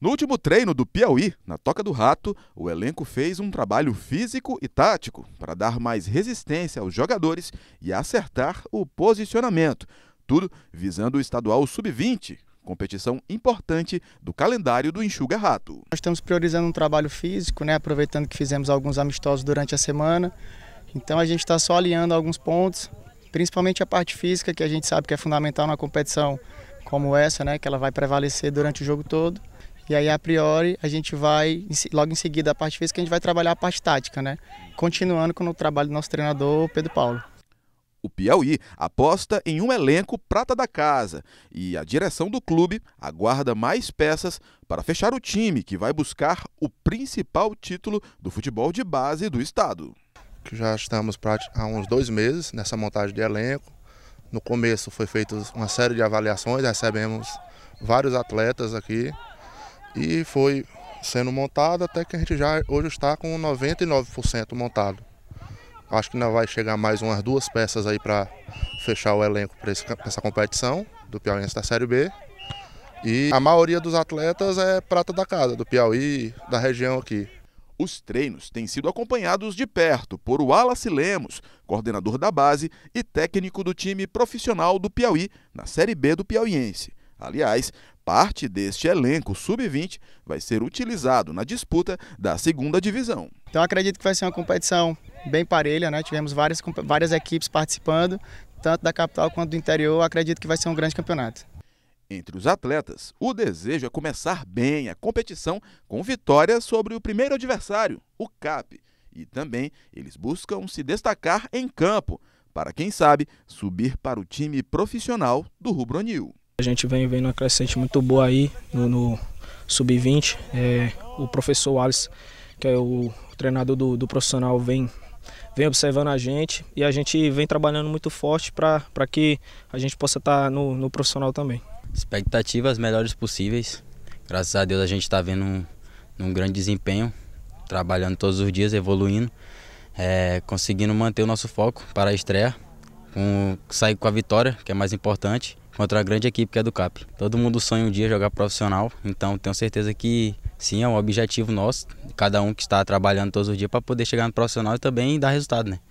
No último treino do Piauí, na Toca do Rato, o elenco fez um trabalho físico e tático para dar mais resistência aos jogadores e acertar o posicionamento. Tudo visando o estadual sub-20, competição importante do calendário do Enxuga Rato. Nós estamos priorizando um trabalho físico, né, aproveitando que fizemos alguns amistosos durante a semana. Então a gente está só alinhando alguns pontos, principalmente a parte física, que a gente sabe que é fundamental na competição como essa, né, que ela vai prevalecer durante o jogo todo. E aí, a priori, a gente vai, logo em seguida, a parte física, a gente vai trabalhar a parte tática, né? Continuando com o trabalho do nosso treinador, Pedro Paulo. O Piauí aposta em um elenco prata da casa e a direção do clube aguarda mais peças para fechar o time que vai buscar o principal título do futebol de base do estado. Já estamos há uns dois meses nessa montagem de elenco. No começo foi feita uma série de avaliações, recebemos vários atletas aqui e foi sendo montado até que a gente já hoje está com 99% montado. Acho que ainda vai chegar mais umas duas peças aí para fechar o elenco para essa competição do Piauiense da Série B. E a maioria dos atletas é prata da casa, do Piauí, da região aqui. Os treinos têm sido acompanhados de perto por Wallace Lemos, coordenador da base e técnico do time profissional do Piauí na Série B do Piauiense. Aliás, Parte deste elenco sub-20 vai ser utilizado na disputa da segunda divisão. Então acredito que vai ser uma competição bem parelha, né? Tivemos várias, várias equipes participando, tanto da capital quanto do interior. Acredito que vai ser um grande campeonato. Entre os atletas, o desejo é começar bem a competição com vitória sobre o primeiro adversário, o CAP. E também eles buscam se destacar em campo, para quem sabe subir para o time profissional do Rubro Nil. A gente vem vendo uma crescente muito boa aí no, no Sub-20. É, o professor Wallace, que é o treinador do, do profissional, vem vem observando a gente e a gente vem trabalhando muito forte para que a gente possa estar tá no, no, profissional também. Expectativas melhores possíveis. Graças a Deus a gente está vendo um, um, grande desempenho, trabalhando todos os dias, evoluindo, é, conseguindo manter o nosso foco para a estreia sair com a vitória, que é mais importante, contra a grande equipe que é do CAP. Todo mundo sonha um dia jogar profissional, então tenho certeza que sim, é um objetivo nosso, cada um que está trabalhando todos os dias para poder chegar no profissional e também dar resultado, né?